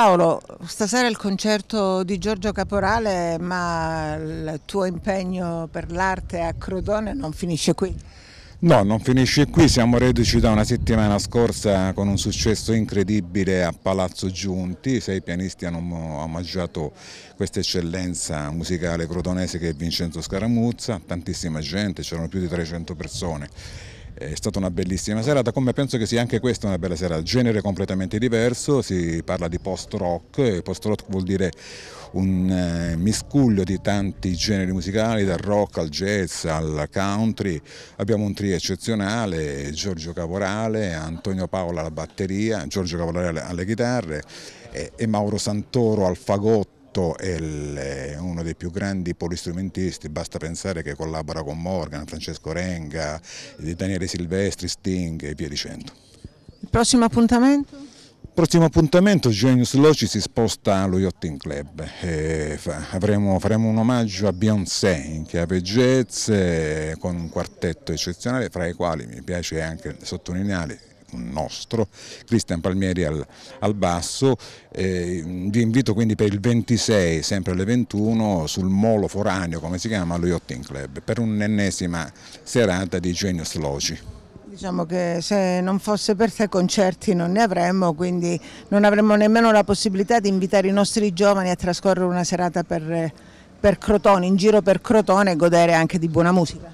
Paolo, stasera il concerto di Giorgio Caporale, ma il tuo impegno per l'arte a Crotone non finisce qui. No, non finisce qui, siamo reduci da una settimana scorsa con un successo incredibile a Palazzo Giunti, sei pianisti hanno omaggiato questa eccellenza musicale crotonese che è Vincenzo Scaramuzza, tantissima gente, c'erano più di 300 persone è stata una bellissima serata, come penso che sia anche questa una bella serata, genere completamente diverso, si parla di post-rock, post-rock vuol dire un eh, miscuglio di tanti generi musicali, dal rock al jazz al country. Abbiamo un trio eccezionale, Giorgio Cavorale, Antonio Paola alla batteria, Giorgio Cavorale alle, alle chitarre e, e Mauro Santoro al fagotto questo è uno dei più grandi polistrumentisti, basta pensare che collabora con Morgan, Francesco Renga, Daniele Silvestri, Sting e via dicendo. Il prossimo appuntamento? Prossimo appuntamento, Genius Loci si sposta allo Yachting Club. Avremo, faremo un omaggio a Beyoncé in chiave jazz eh, con un quartetto eccezionale, fra i quali mi piace anche sottolineare un nostro, Cristian Palmieri al, al basso. Eh, vi invito quindi per il 26, sempre alle 21, sul Molo Foranio, come si chiama, allo Yachting Club, per un'ennesima serata di Genius Logi. Diciamo che se non fosse per te concerti non ne avremmo, quindi non avremmo nemmeno la possibilità di invitare i nostri giovani a trascorrere una serata per, eh, per Crotone, in giro per Crotone e godere anche di buona musica.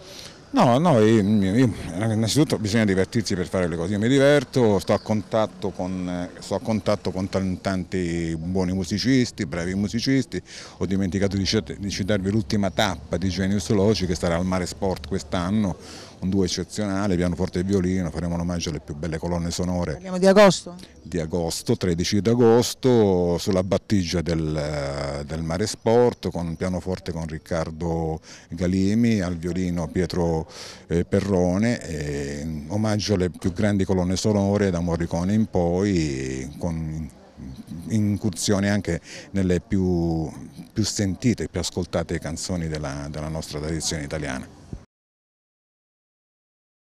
No, no, io, io, innanzitutto bisogna divertirsi per fare le cose, io mi diverto, sto a contatto con, sto a contatto con tanti buoni musicisti, bravi musicisti, ho dimenticato di, di citarvi l'ultima tappa di Genius Loci che sarà al Mare Sport quest'anno, un duo eccezionale, pianoforte e violino, faremo omaggio alle più belle colonne sonore. Parliamo di agosto? di agosto, 13 di agosto, sulla battigia del, eh, del Mare Sport con un pianoforte con Riccardo Galimi, al violino Pietro eh, Perrone, e, omaggio alle più grandi colonne sonore da Morricone in poi, con incursione anche nelle più, più sentite, più ascoltate canzoni della, della nostra tradizione italiana.